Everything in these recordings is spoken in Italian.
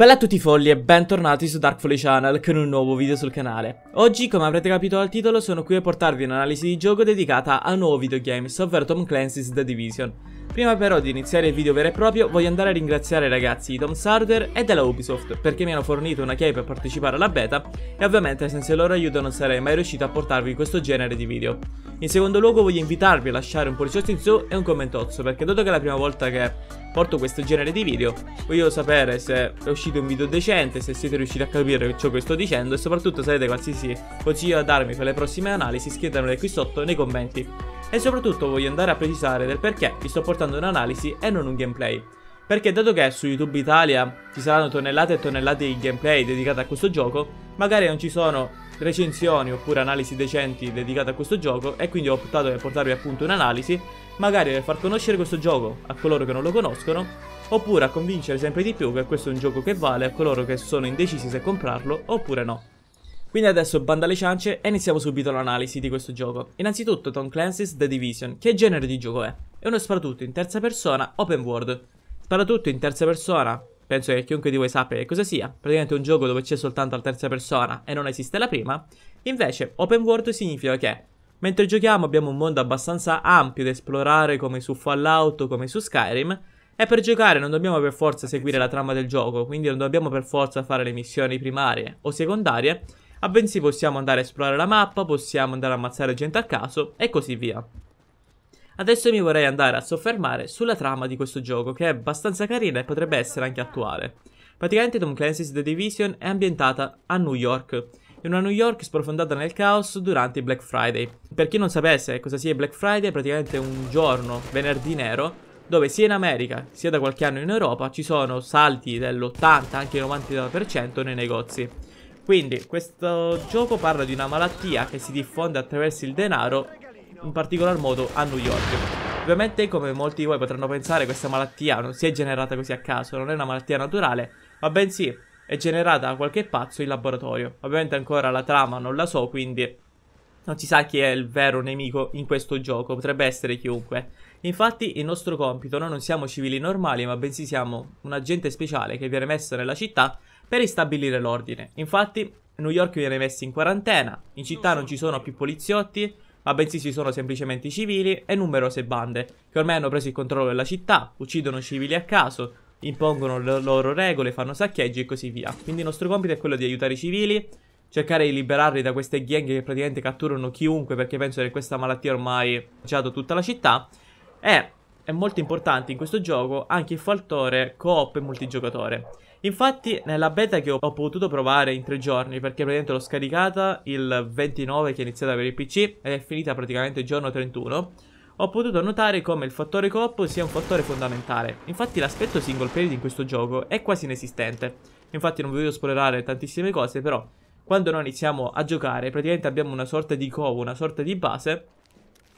Bella a tutti i folli e bentornati su Dark Folly Channel con un nuovo video sul canale. Oggi, come avrete capito dal titolo, sono qui a portarvi un'analisi di gioco dedicata a un nuovo videogame, ovvero Tom Clancy's The Division. Prima però di iniziare il video vero e proprio voglio andare a ringraziare i ragazzi di Tom Sarder e della Ubisoft perché mi hanno fornito una chiave per partecipare alla beta e ovviamente senza il loro aiuto non sarei mai riuscito a portarvi questo genere di video. In secondo luogo voglio invitarvi a lasciare un pollice in su e un commentozzo perché dato che è la prima volta che porto questo genere di video voglio sapere se è uscito un video decente, se siete riusciti a capire ciò che sto dicendo e soprattutto se avete qualsiasi consiglio da darmi per le prossime analisi scrivetemelo qui sotto nei commenti. E soprattutto voglio andare a precisare del perché vi sto portando portando un'analisi e non un gameplay. Perché dato che su YouTube Italia ci saranno tonnellate e tonnellate di gameplay dedicate a questo gioco, magari non ci sono recensioni oppure analisi decenti dedicate a questo gioco e quindi ho optato per portarvi appunto un'analisi, magari per far conoscere questo gioco a coloro che non lo conoscono, oppure a convincere sempre di più che questo è un gioco che vale a coloro che sono indecisi se comprarlo oppure no. Quindi adesso banda alle ciance e iniziamo subito l'analisi di questo gioco. Innanzitutto Tom Clancy's The Division, che genere di gioco è? e uno sparatutto in terza persona open world. Sparatutto in terza persona, penso che chiunque di voi sappia che cosa sia, praticamente un gioco dove c'è soltanto la terza persona e non esiste la prima. Invece open world significa che mentre giochiamo abbiamo un mondo abbastanza ampio da esplorare come su Fallout o come su Skyrim, e per giocare non dobbiamo per forza seguire la trama del gioco, quindi non dobbiamo per forza fare le missioni primarie o secondarie, bensì possiamo andare a esplorare la mappa, possiamo andare a ammazzare gente a caso e così via. Adesso mi vorrei andare a soffermare sulla trama di questo gioco, che è abbastanza carina e potrebbe essere anche attuale. Praticamente Tom Clancy's The Division è ambientata a New York, in una New York sprofondata nel caos durante il Black Friday. Per chi non sapesse cosa sia il Black Friday, è praticamente un giorno, venerdì nero, dove sia in America sia da qualche anno in Europa ci sono salti dell'80 anche 90% nei negozi. Quindi questo gioco parla di una malattia che si diffonde attraverso il denaro in particolar modo a New York. Ovviamente, come molti di voi potranno pensare, questa malattia non si è generata così a caso, non è una malattia naturale, ma bensì è generata da qualche pazzo in laboratorio. Ovviamente ancora la trama non la so, quindi non si sa chi è il vero nemico in questo gioco, potrebbe essere chiunque. Infatti il nostro compito, noi non siamo civili normali, ma bensì siamo un agente speciale che viene messo nella città per ristabilire l'ordine. Infatti New York viene messo in quarantena, in città non ci sono più poliziotti, ma bensì ci sono semplicemente i civili e numerose bande che ormai hanno preso il controllo della città, uccidono civili a caso, impongono le loro regole, fanno saccheggi e così via. Quindi il nostro compito è quello di aiutare i civili, cercare di liberarli da queste gang che praticamente catturano chiunque perché penso che questa malattia ormai ha giato tutta la città e è molto importante in questo gioco anche il fattore co-op e multigiocatore. Infatti nella beta che ho, potuto provare in tre giorni perché praticamente l'ho scaricata il 29 che è iniziata per il PC ed è finita praticamente il giorno 31 ho potuto notare come il fattore co-op sia un fattore fondamentale. Infatti l'aspetto single player in questo gioco è quasi inesistente. Infatti non vi voglio spoilerare tantissime cose però quando noi iniziamo a giocare praticamente abbiamo una sorta di covo, una sorta di base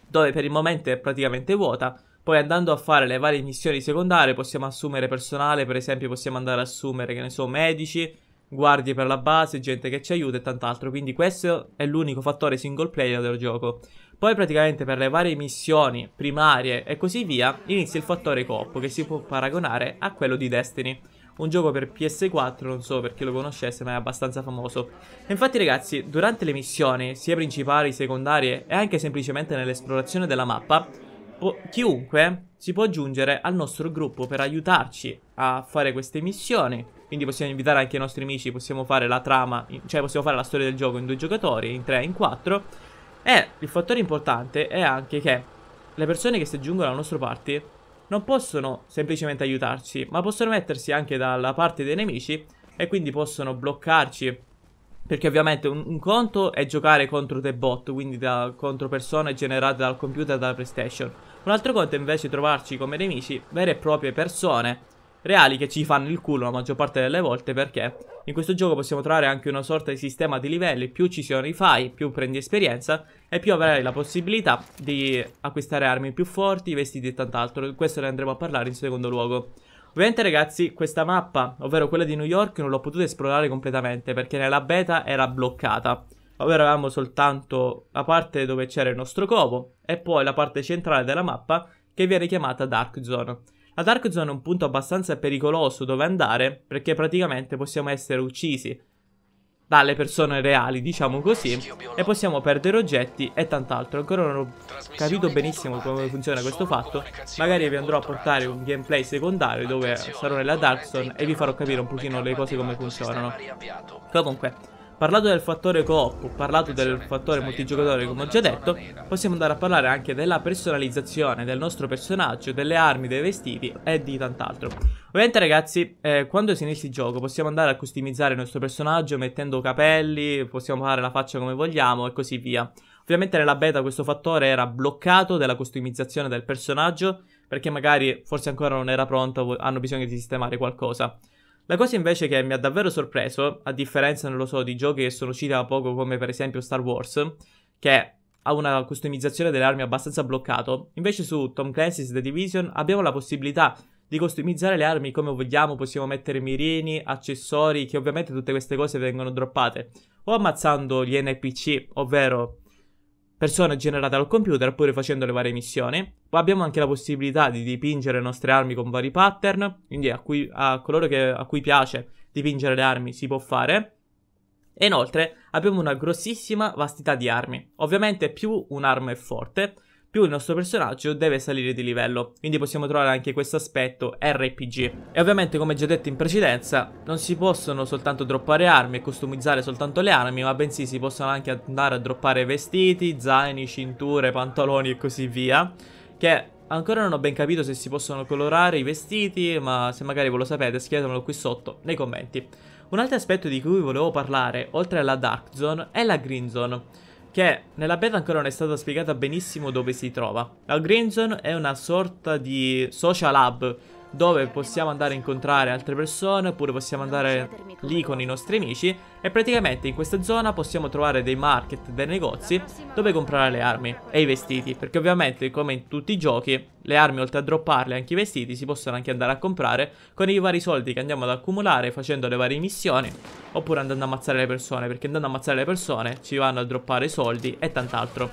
dove per il momento è praticamente vuota poi andando a fare le varie missioni secondarie possiamo assumere personale, per esempio possiamo andare ad assumere, che ne so, medici, guardie per la base, gente che ci aiuta e tant'altro. Quindi questo è l'unico fattore single player del gioco. Poi praticamente per le varie missioni primarie e così via inizia il fattore coop che si può paragonare a quello di Destiny. Un gioco per PS4, non so per chi lo conoscesse, ma è abbastanza famoso. E infatti, ragazzi, durante le missioni, sia principali, secondarie e anche semplicemente nell'esplorazione della mappa, può, chiunque si può aggiungere al nostro gruppo per aiutarci a fare queste missioni. Quindi possiamo invitare anche i nostri amici, possiamo fare la trama, cioè possiamo fare la storia del gioco in due giocatori, in tre, in quattro. E il fattore importante è anche che le persone che si aggiungono al nostro party non possono semplicemente aiutarci, ma possono mettersi anche dalla parte dei nemici e quindi possono bloccarci. Perché ovviamente un, un conto è giocare contro The bot, quindi da, contro persone generate dal computer e dalla PlayStation. Un altro conto è invece trovarci come nemici vere e proprie persone reali che ci fanno il culo la maggior parte delle volte perché in questo gioco possiamo trovare anche una sorta di sistema di livelli, più ci uccisioni fai, più prendi esperienza e più avrai la possibilità di acquistare armi più forti, vestiti e tant'altro, questo ne andremo a parlare in secondo luogo. Ovviamente ragazzi questa mappa, ovvero quella di New York, non l'ho potuta esplorare completamente perché nella beta era bloccata. Ora avevamo soltanto la parte dove c'era il nostro covo e poi la parte centrale della mappa che viene chiamata Dark Zone. La Dark Zone è un punto abbastanza pericoloso dove andare perché praticamente possiamo essere uccisi dalle persone reali, diciamo così, e possiamo perdere oggetti e tant'altro. Ancora non ho capito benissimo come funziona questo fatto, magari vi andrò a portare un gameplay secondario dove sarò nella Dark Zone e vi farò capire un pochino le cose come funzionano. Comunque, Parlato del fattore co-op, coop, parlato del fattore multigiocatore come ho già detto, possiamo andare a parlare anche della personalizzazione del nostro personaggio, delle armi, dei vestiti e di tant'altro. Ovviamente ragazzi, eh, quando si inizia il gioco possiamo andare a customizzare il nostro personaggio mettendo capelli, possiamo fare la faccia come vogliamo e così via. Ovviamente nella beta questo fattore era bloccato della customizzazione del personaggio perché magari forse ancora non era pronto, hanno bisogno di sistemare qualcosa. La cosa invece che mi ha davvero sorpreso, a differenza, non lo so, di giochi che sono usciti da poco come per esempio Star Wars, che ha una customizzazione delle armi abbastanza bloccato, invece su Tom Clancy's The Division abbiamo la possibilità di customizzare le armi come vogliamo, possiamo mettere mirini, accessori, che ovviamente tutte queste cose vengono droppate, o ammazzando gli NPC, ovvero persone generate dal computer oppure facendo le varie missioni. Poi abbiamo anche la possibilità di dipingere le nostre armi con vari pattern, quindi a, cui, a coloro che, a cui piace dipingere le armi si può fare. E inoltre abbiamo una grossissima vastità di armi. Ovviamente più un'arma è forte, più il nostro personaggio deve salire di livello, quindi possiamo trovare anche questo aspetto RPG. E ovviamente come già detto in precedenza non si possono soltanto droppare armi e customizzare soltanto le armi, ma bensì si possono anche andare a droppare vestiti, zaini, cinture, pantaloni e così via, che Ancora non ho ben capito se si possono colorare i vestiti, ma se magari ve lo sapete scrivetemelo qui sotto nei commenti. Un altro aspetto di cui volevo parlare, oltre alla Dark Zone, è la Green Zone che nella beta ancora non è stata spiegata benissimo dove si trova. La Grangeon è una sorta di social hub dove possiamo andare a incontrare altre persone oppure possiamo andare lì con i nostri amici e praticamente in questa zona possiamo trovare dei market, dei negozi dove comprare le armi e i vestiti perché ovviamente come in tutti i giochi le armi oltre a dropparle anche i vestiti si possono anche andare a comprare con i vari soldi che andiamo ad accumulare facendo le varie missioni oppure andando a ammazzare le persone perché andando a ammazzare le persone ci vanno a droppare soldi e tant'altro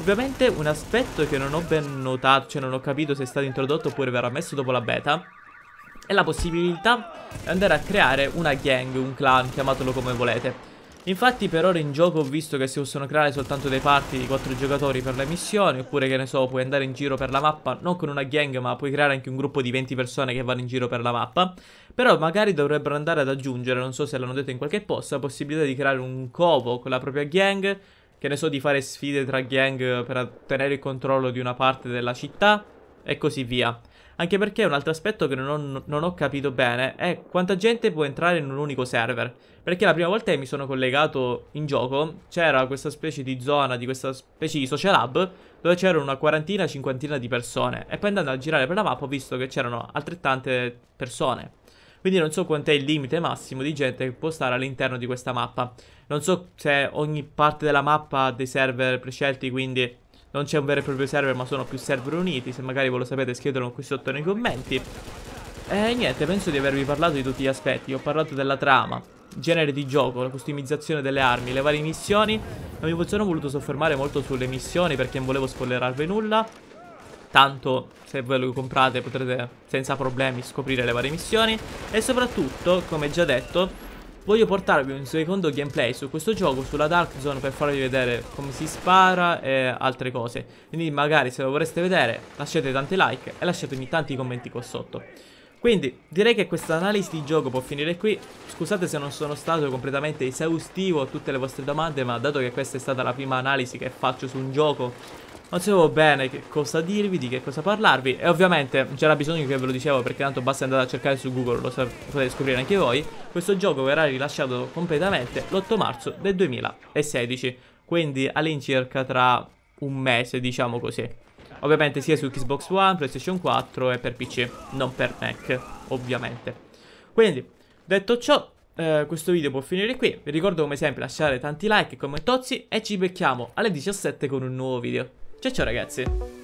Ovviamente un aspetto che non ho ben notato, cioè non ho capito se è stato introdotto oppure verrà messo dopo la beta, è la possibilità di andare a creare una gang, un clan, chiamatelo come volete. Infatti per ora in gioco ho visto che si possono creare soltanto dei party di 4 giocatori per le missioni Oppure che ne so, puoi andare in giro per la mappa, non con una gang ma puoi creare anche un gruppo di 20 persone che vanno in giro per la mappa Però magari dovrebbero andare ad aggiungere, non so se l'hanno detto in qualche posto, la possibilità di creare un covo con la propria gang che ne so, di fare sfide tra gang per ottenere il controllo di una parte della città e così via. Anche perché un altro aspetto che non, non, ho capito bene è quanta gente può entrare in un unico server. Perché la prima volta che mi sono collegato in gioco c'era questa specie di zona, di questa specie di social hub, dove c'erano una quarantina, cinquantina di persone. E poi andando a girare per la mappa ho visto che c'erano altrettante persone. Quindi non so quant'è il limite massimo di gente che può stare all'interno di questa mappa. Non so se ogni parte della mappa ha dei server prescelti, quindi non c'è un vero e proprio server, ma sono più server uniti. Se magari ve lo sapete scrivetelo qui sotto nei commenti. E niente, penso di avervi parlato di tutti gli aspetti. Ho parlato della trama, genere di gioco, la customizzazione delle armi, le varie missioni. Non mi sono voluto soffermare molto sulle missioni perché non volevo spoilerarvi nulla tanto se ve lo comprate potrete senza problemi scoprire le varie missioni e soprattutto, come già detto, Voglio portarvi un secondo gameplay su questo gioco, sulla Dark Zone, per farvi vedere come si spara e altre cose. Quindi magari se lo vorreste vedere lasciate tanti like e lasciatemi tanti commenti qua sotto. Quindi direi che questa analisi di gioco può finire qui, scusate se non sono stato completamente esaustivo a tutte le vostre domande ma dato che questa è stata la prima analisi che faccio su un gioco non sapevo bene che cosa dirvi, di che cosa parlarvi E ovviamente c'era bisogno che ve lo dicevo perché tanto basta andare a cercare su Google, lo potete scoprire anche voi Questo gioco verrà rilasciato completamente l'8 marzo del 2016 Quindi all'incirca tra un mese diciamo così Ovviamente sia su Xbox One, PlayStation 4 e per PC, non per Mac, ovviamente. Quindi, detto ciò, eh, questo video può finire qui. Vi ricordo come sempre lasciare tanti like e commentozzi e ci becchiamo alle 17 con un nuovo video. Ciao ciao ragazzi!